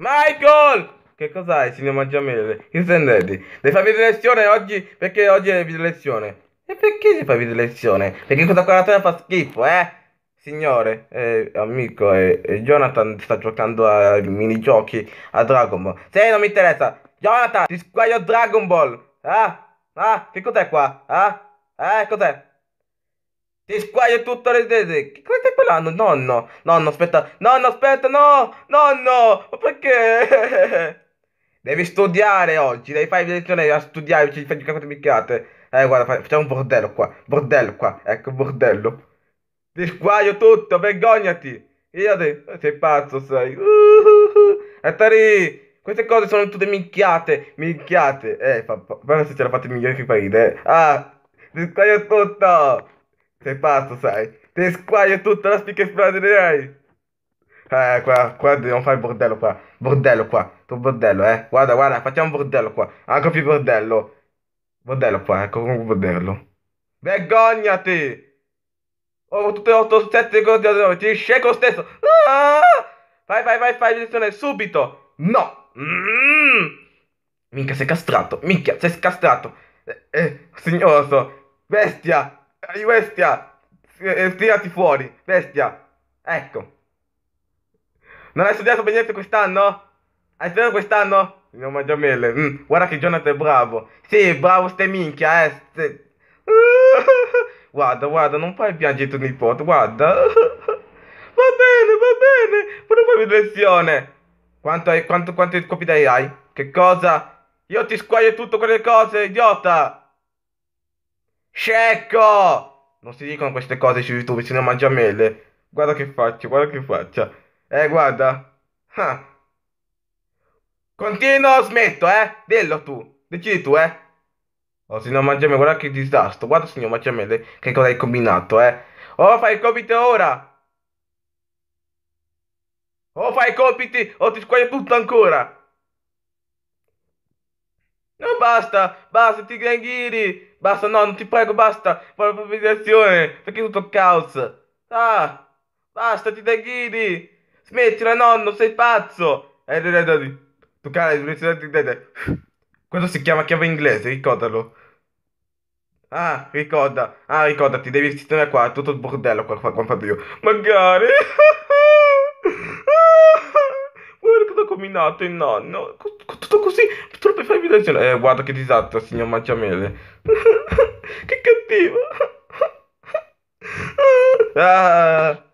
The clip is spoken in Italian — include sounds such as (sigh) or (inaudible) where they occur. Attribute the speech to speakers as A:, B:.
A: Michael! Che cos'hai, signor Mangiamele? Io sono Eddie. Devi farvi lezione oggi perché oggi è video lezione. E perché si fa video lezione? Perché questa quarantena fa schifo, eh? Signore, eh, amico, eh, eh, Jonathan sta giocando a minigiochi a Dragon Ball. Sì, non mi interessa, Jonathan, ti squaglio Dragon Ball! Ah, ah, che cos'è qua? Ah, eh, cos'è? Ti squaglio tutto le tese. Che cosa stai parlando? Nonno, nonno, aspetta. Nonno, aspetta, no! Nonno! Ma perché? (laughs) Devi studiare oggi, devi fare lezione a studiare, ci fai giocare minchiate. Eh, guarda, facciamo un bordello qua. Bordello qua, ecco, bordello. Ti squaglio tutto, vergognati. Io te, sei pazzo, sei. Uh, (laughs) uh, Attari! Queste cose sono tutte minchiate, minchiate. Eh, papà, guarda se ce la fate migliore che fai, ridere. Ah, ti squaglio tutto. Sei pazzo, sai? Te squaglio tutta la speak esploderai. Eh, qua, qua dobbiamo fare bordello qua. Bordello qua. Tu bordello, eh. Guarda, guarda, facciamo bordello qua. Anche ah, più bordello. Bordello qua, ecco comunque bordello. Vergognati! Oh, tutte 8, 7, 9, ti sceco stesso. Ah! Vai, vai, vai, fai lezione subito. No. Mm. Minchia, sei castrato. Minchia, sei castrato. Eh, eh, signoroso. Bestia. Dai, bestia! Eh, tirati fuori, bestia! Ecco. Non hai studiato per niente quest'anno? Hai studiato quest'anno? Signor Maggiamele, mm, guarda che Jonathan è bravo. Sì, bravo ste minchia, eh. Ste... (laughs) guarda, guarda, non puoi piangere tu nipote, guarda. (laughs) va bene, va bene, però fammi lezione. Quanto hai, quanto, quanti dai hai? Che cosa? Io ti squaglio tutte quelle cose, idiota! Cecco! Non si dicono queste cose su YouTube, se ne mangia mele. Guarda che faccia, guarda che faccia. Eh, guarda. Ah. Continuo o smetto, eh? Dillo tu. Decidi tu, eh? Oh, signor Mangiamele, guarda che disastro. Guarda, signor Mangiamele, che cosa hai combinato, eh? Oh, fai i compiti ora! Oh, fai i compiti o oh, ti squaglio tutto ancora! basta, basta, ti granghiri, basta, no, non ti prego, basta, voglio improvvisazione, perché tutto caos? Ah, basta, ti granghiri, smettila, nonno, sei pazzo! E eh, toccare dai, Questo si chiama chiave inglese, ricordalo. Ah, ricorda, ah, ricordati, devi sistemare qua, tutto il bordello qua, qua, qua fatto io. Magari... (laughs) Guarda cosa ha combinato il nonno tutto così, purtroppo fai video. Eh, guarda che disastro, signor Manciamele. (laughs) che cattivo. (laughs) ah.